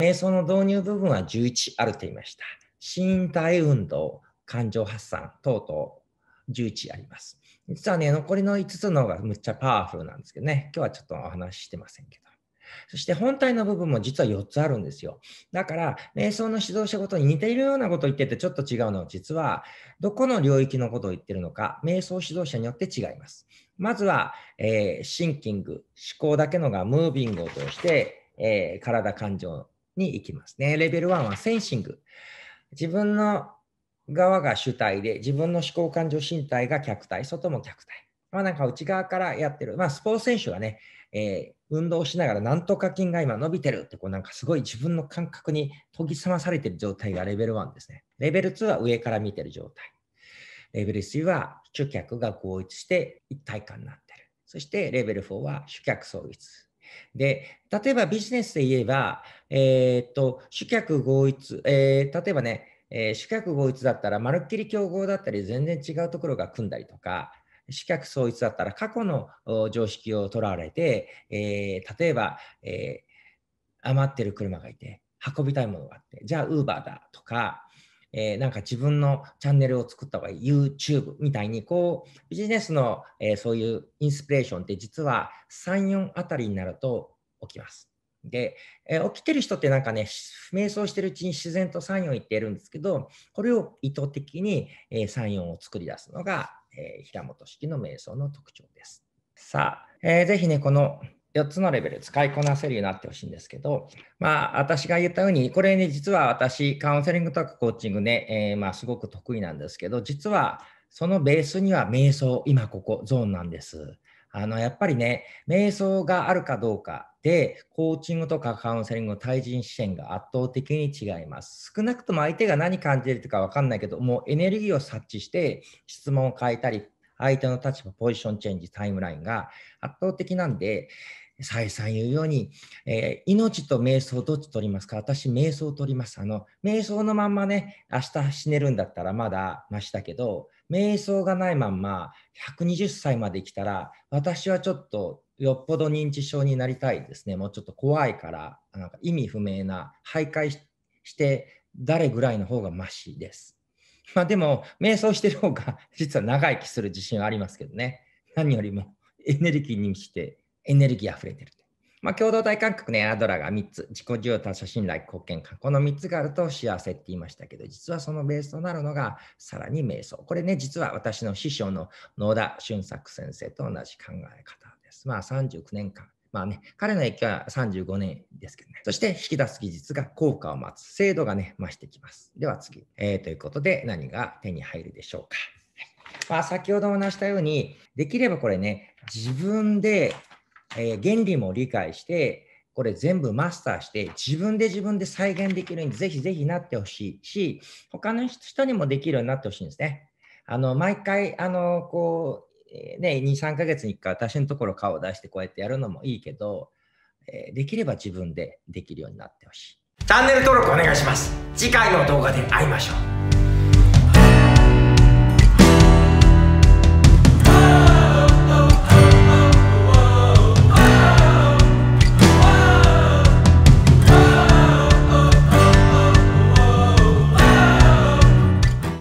瞑想の導入部分は11あると言いました。身体運動、感情発散等々11あります。実はね、残りの5つの方がむっちゃパワフルなんですけどね、今日はちょっとお話ししてませんけど。そして本体の部分も実は4つあるんですよ。だから、瞑想の指導者ごとに似ているようなことを言っててちょっと違うのは、実は、どこの領域のことを言ってるのか、瞑想指導者によって違います。まずは、えー、シンキング、思考だけのがムービングを通して、えー、体、感情、に行きますね。レベル1はセンシング。自分の側が主体で、自分の思考感情身体が客体、外も客体。まあなんか内側からやってる。まあスポーツ選手がね、えー、運動しながらなんとか筋が今伸びてるって、こうなんかすごい自分の感覚に研ぎ澄まされてる状態がレベル1ですね。レベル2は上から見てる状態。レベル3は主客が合一して一体感になってる。そしてレベル4は主客創立。で、例えばビジネスで言えば、えー、っと、主客合一、えー、例えばね、えー、主客合一だったら、まるっきり競合だったり、全然違うところが組んだりとか、主客創一だったら過去の常識をとらわれて、えー、例えば、えー、余ってる車がいて運びたいものがあってじゃあウーバーだとか、えー、なんか自分のチャンネルを作った方がいい YouTube みたいにこうビジネスの、えー、そういうインスピレーションって実は34あたりになると起きます。で、えー、起きてる人ってなんかね瞑想してるうちに自然と34言ってるんですけどこれを意図的に、え34を作り出すのが、え平本式の瞑想の特徴です。さあ、えー、ぜひねこの4つのレベル使いこなせるようになってほしいんですけど、まあ、私が言ったように、これね、実は私、カウンセリングとかコーチングね、えー、まあ、すごく得意なんですけど、実はそのベースには瞑想、今ここ、ゾーンなんです。あの、やっぱりね、瞑想があるかどうかで、コーチングとかカウンセリングの対人支援が圧倒的に違います。少なくとも相手が何感じてるか分かんないけど、もうエネルギーを察知して質問を変えたり、相手の立場、ポジションチェンジ、タイムラインが圧倒的なんで、再三言うように、えー、命と瞑想どっち取りますか私、瞑想を取ります。あの、瞑想のまんまね、明日死ねるんだったらまだましだけど、瞑想がないまんま120歳まで来たら、私はちょっとよっぽど認知症になりたいですね。もうちょっと怖いから、なんか意味不明な、徘徊して誰ぐらいの方がましです。まあでも、瞑想してる方が実は長生きする自信はありますけどね。何よりもエネルギーにしてエネルギー溢れてる。まあ、共同体感覚のエアドラが3つ、自己需要、他者信頼、貢献感。この3つがあると幸せって言いましたけど、実はそのベースとなるのがさらに瞑想。これね、実は私の師匠の野田俊作先生と同じ考え方です。まあ39年間。まあね、彼の影響は35年ですけどね。そして引き出す技術が効果を待つ。精度がね、増してきます。では次。えー、ということで、何が手に入るでしょうか。まあ、先ほどお話したように、できればこれね、自分でえー、原理も理解して、これ全部マスターして自分で自分で再現できるようにぜひぜひなってほしいし他の人にもできるようになってほしいんですね。あの毎回あのこう、ね、23ヶ月に1回私のところ顔を出してこうやってやるのもいいけど、えできれば自分でできるようになってほしい。チャンネル登録お願いします。次回の動画で会いましょう。